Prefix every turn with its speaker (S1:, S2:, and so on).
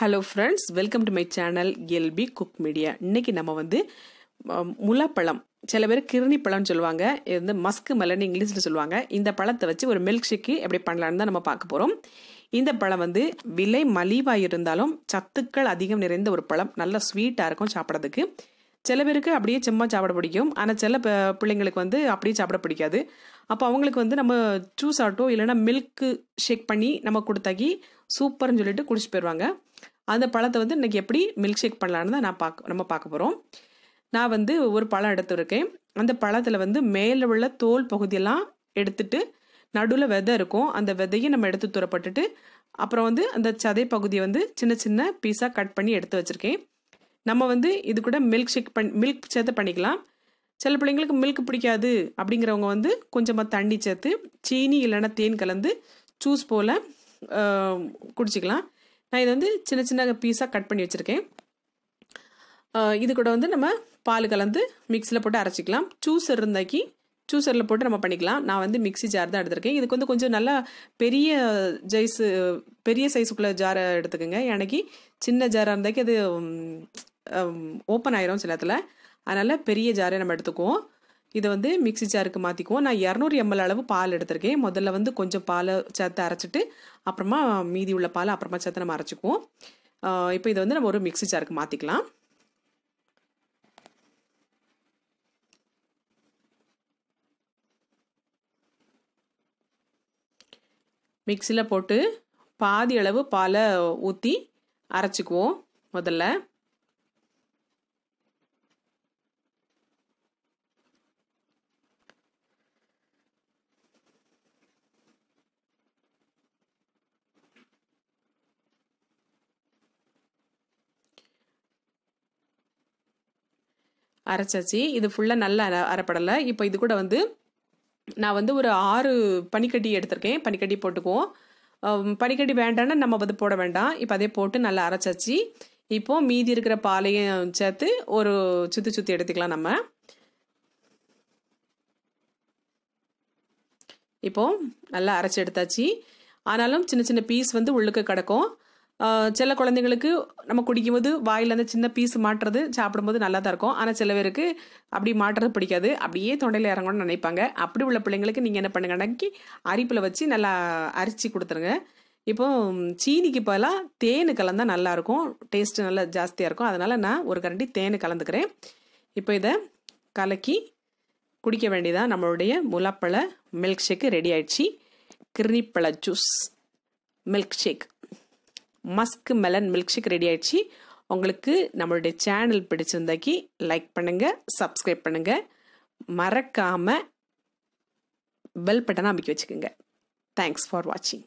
S1: hello friends welcome to my channel LP cook media இன்னைக்கு நம்ம வந்து முலாப்பழம் சில பேர் கிருணி பழம்னு சொல்லுவாங்க இது வந்து மஸ்க்கு மெலன் இங்கிலீஷில் சொல்லுவாங்க இந்த பழத்தை வச்சு ஒரு மில்க் ஷேக்கு எப்படி பண்ணலான்னு தான் நம்ம பார்க்க போகிறோம் இந்த பழம் வந்து விலை மலிவாக இருந்தாலும் சத்துக்கள் அதிகம் நிறைந்த ஒரு பழம் நல்லா ஸ்வீட்டாக இருக்கும் சாப்பிட்றதுக்கு சில பேருக்கு அப்படியே சும்மா சாப்பிட பிடிக்கும் ஆனால் சில பிள்ளைங்களுக்கு வந்து அப்படியே சாப்பிட பிடிக்காது அப்போ அவங்களுக்கு வந்து நம்ம ஜூஸ் ஆட்டோ இல்லைன்னா மில்க்கு ஷேக் பண்ணி நம்ம கொடுத்தாக்கி சூப்பர்னு சொல்லிட்டு குடிச்சு போயிடுவாங்க அந்த பழத்தை வந்து இன்றைக்கி எப்படி மில்க் ஷேக் பண்ணலான்னு தான் நான் பார்க்க நம்ம பார்க்க போகிறோம் நான் வந்து ஒரு பழம் எடுத்துருக்கேன் அந்த பழத்தில் வந்து மேலே உள்ள தோல் பகுதியெல்லாம் எடுத்துட்டு நடுவில் விதை இருக்கும் அந்த விதையை நம்ம எடுத்து துறப்பட்டுட்டு அப்புறம் வந்து அந்த சதை பகுதியை வந்து சின்ன சின்ன பீஸாக கட் பண்ணி எடுத்து வச்சுருக்கேன் நம்ம வந்து இது கூட மில்க் ஷேக் பண் மில்க் சேர்த்து பண்ணிக்கலாம் சில பிள்ளைங்களுக்கு மில்க் பிடிக்காது அப்படிங்கிறவங்க வந்து கொஞ்சமாக தண்ணி சேர்த்து சீனி இல்லைன்னா தேன் கலந்து ஜூஸ் போல் குடிச்சிக்கலாம் நான் இது வந்து சின்ன சின்ன பீஸாக கட் பண்ணி வச்சுருக்கேன் இது கூட வந்து நம்ம பால் கலந்து மிக்சியில் போட்டு அரைச்சிக்கலாம் ஜூஸர் இருந்தாக்கி ஜூஸரில் போட்டு நம்ம பண்ணிக்கலாம் நான் வந்து மிக்சி ஜார் தான் எடுத்திருக்கேன் இதுக்கு வந்து கொஞ்சம் நல்லா பெரிய ஜைஸு பெரிய சைஸுக்குள்ளே ஜாரை எடுத்துக்கோங்க எனக்கு சின்ன ஜாராக இருந்தாக்கி அது ஓப்பன் ஆயிரும் சில இடத்துல அதனால் பெரிய ஜாரை நம்ம எடுத்துக்குவோம் இதை வந்து மிக்சி ஜாருக்கு மாற்றிக்குவோம் நான் இரநூறு எம்எல் அளவு பால் எடுத்திருக்கேன் முதல்ல வந்து கொஞ்சம் பாலை சேர்த்து அரைச்சிட்டு அப்புறமா மீதி உள்ள பாலை அப்புறமா சேர்த்து நம்ம அரைச்சிக்குவோம் இப்போ இதை வந்து நம்ம ஒரு மிக்சி ஜாருக்கு மாற்றிக்கலாம் மிக்சியில் போட்டு பாதி அளவு பாலை ஊற்றி அரைச்சிக்குவோம் முதல்ல அரைச்சாச்சு இது ஃபுல்லாக நல்லா அரை அரைப்படலை இப்போ இது கூட வந்து நான் வந்து ஒரு ஆறு பனிக்கட்டி எடுத்திருக்கேன் பனிக்கட்டி போட்டுக்குவோம் பனிக்கட்டி வேண்டாம்னா நம்ம வந்து போட வேண்டாம் இப்போ அதே போட்டு நல்லா அரைச்சாச்சு இப்போது மீதி இருக்கிற பாலையும் சேர்த்து ஒரு சுற்றி சுற்றி எடுத்துக்கலாம் நம்ம இப்போது நல்லா அரைச்சி எடுத்தாச்சு ஆனாலும் சின்ன சின்ன பீஸ் வந்து உள்ளுக்கு கிடக்கும் சில குழந்தைங்களுக்கு நம்ம குடிக்கும்போது வாயில் அந்த சின்ன பீஸ் மாட்டுறது சாப்பிடும்போது நல்லா தான் இருக்கும் ஆனால் சில பேருக்கு அப்படி மாட்டுறது பிடிக்காது அப்படியே தொண்டையில் இறங்கணும்னு நினைப்பாங்க அப்படி உள்ள பிள்ளைங்களுக்கு நீங்கள் என்ன பண்ணுங்கன்னாக்கி அரிப்பில் வச்சு நல்லா அரிச்சு கொடுத்துருங்க இப்போ சீனிக்கு பதிலாக தேனு கலந்தால் நல்லாயிருக்கும் டேஸ்ட்டு நல்லா ஜாஸ்தியாக இருக்கும் அதனால் நான் ஒரு கரண்டி தேனு கலந்துக்கிறேன் இப்போ இதை கலக்கி குடிக்க வேண்டியதான் நம்மளுடைய முலாப்பழ மில்க் ஷேக்கு ரெடி ஆயிடுச்சு கிருணிப்பழ juice milk shake musk melon milk shake ready ஆயிடுச்சு உங்களுக்கு நம்மளுடைய சேனல் பிடிச்சிருந்தாக்கி லைக் பண்ணுங்கள் சப்ஸ்கிரைப் பண்ணுங்கள் மறக்காமல் பெல் பட்டனை அமைக்க வச்சுக்கோங்க தேங்க்ஸ் ஃபார் வாட்சிங்